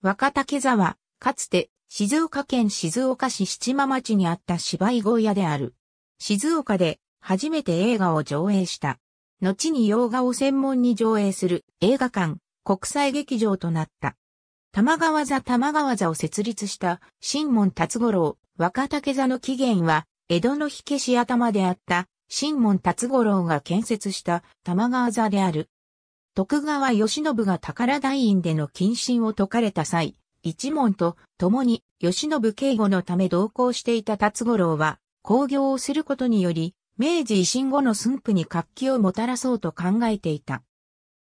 若竹座は、かつて、静岡県静岡市七間町にあった芝居小屋である。静岡で、初めて映画を上映した。後に洋画を専門に上映する映画館、国際劇場となった。玉川座玉川座を設立した新門達五郎、若竹座の起源は、江戸の火消し頭であった新門達五郎が建設した玉川座である。徳川慶喜が宝大院での謹慎を解かれた際、一門と共に慶喜警護のため同行していた達五郎は、興行をすることにより、明治維新後の駿府に活気をもたらそうと考えていた。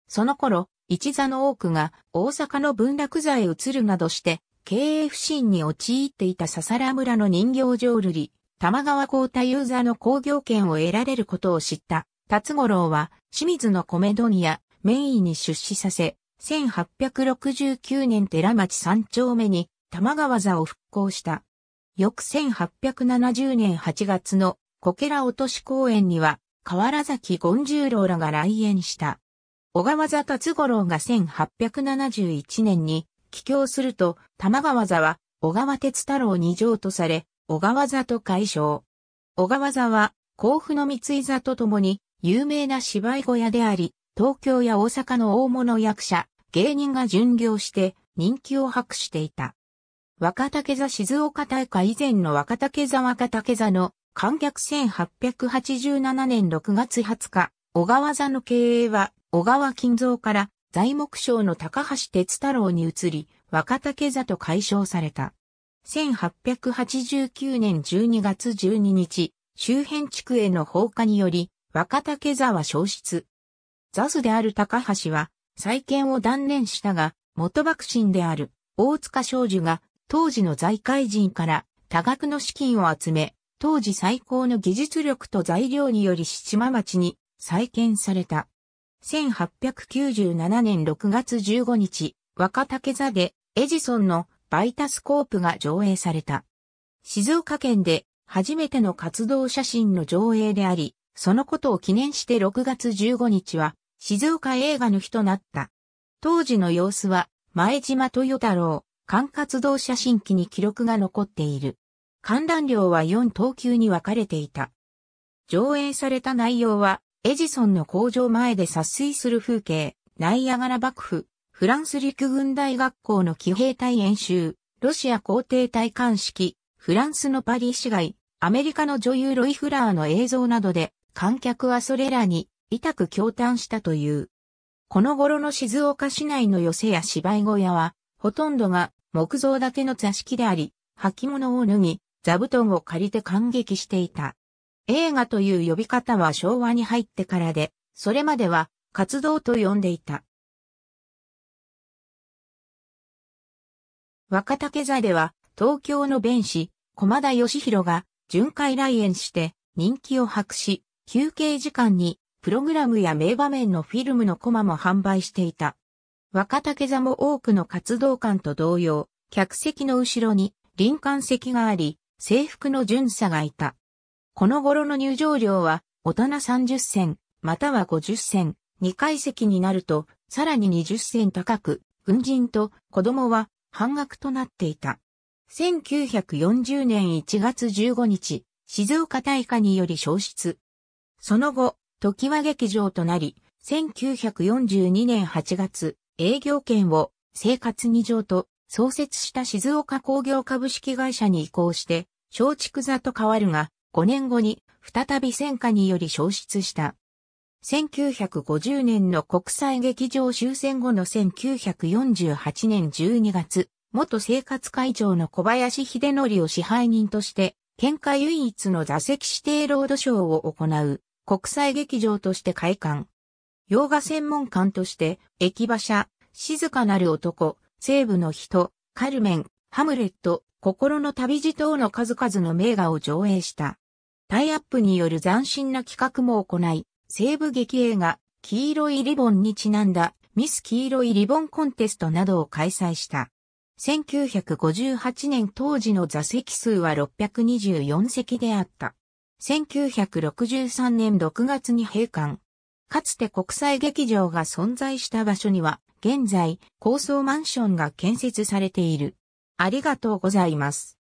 その頃、一座の多くが大阪の文楽座へ移るなどして、経営不振に陥っていた笹原村の人形浄瑠璃、玉川光太ユーザーの工業権を得られることを知った。達五郎は、清水の米問屋、名医に出資させ、1869年寺町三丁目に玉川座を復興した。翌1870年8月のこけら落とし公園には、河原崎権十郎らが来園した。小川座達五郎が1871年に帰郷すると、玉川座は小川鉄太郎に譲渡され、小川座と解消。小川座は、甲府の三井座とともに有名な芝居小屋であり、東京や大阪の大物役者、芸人が巡業して人気を博していた。若竹座静岡大会以前の若竹座若竹座の観客1887年6月20日、小川座の経営は小川金蔵から材木商の高橋哲太郎に移り、若竹座と解消された。1889年12月12日、周辺地区への放火により、若竹座は消失。ザスである高橋は再建を断念したが、元幕臣である大塚少女が当時の財界人から多額の資金を集め、当時最高の技術力と材料により七島町に再建された。1897年6月15日、若竹座でエジソンのバイタスコープが上映された。静岡県で初めての活動写真の上映であり、そのことを記念して6月15日は静岡映画の日となった。当時の様子は、前島豊太郎、管轄動写真機に記録が残っている。観覧料は4等級に分かれていた。上映された内容は、エジソンの工場前で殺水する風景、ナイアガラ幕府、フランス陸軍大学校の騎兵隊演習、ロシア皇帝隊鑑式、フランスのパリ市街、アメリカの女優ロイ・フラーの映像などで、観客はそれらに痛く驚嘆したという。この頃の静岡市内の寄せや芝居小屋は、ほとんどが木造建ての座敷であり、履物を脱ぎ、座布団を借りて感激していた。映画という呼び方は昭和に入ってからで、それまでは活動と呼んでいた。若竹座では、東京の弁士、駒田義弘が巡回来園して人気を博し、休憩時間にプログラムや名場面のフィルムのコマも販売していた。若竹座も多くの活動館と同様、客席の後ろに林間席があり、制服の巡査がいた。この頃の入場料は、大人30銭、または50銭、2階席になると、さらに20銭高く、軍人と子供は半額となっていた。1940年1月15日、静岡大火により消失。その後、時は劇場となり、1942年8月、営業権を生活二条と創設した静岡工業株式会社に移行して、松竹座と変わるが、5年後に再び戦火により消失した。1950年の国際劇場終戦後の1948年12月、元生活会長の小林秀則を支配人として、県下唯一の座席指定ロードショーを行う国際劇場として開館。洋画専門館として、駅馬車、静かなる男、西部の人、カルメン、ハムレット、心の旅路等の数々の名画を上映した。タイアップによる斬新な企画も行い、西部劇映画、黄色いリボンにちなんだ、ミス黄色いリボンコンテストなどを開催した。1958年当時の座席数は624席であった。1963年6月に閉館。かつて国際劇場が存在した場所には、現在、高層マンションが建設されている。ありがとうございます。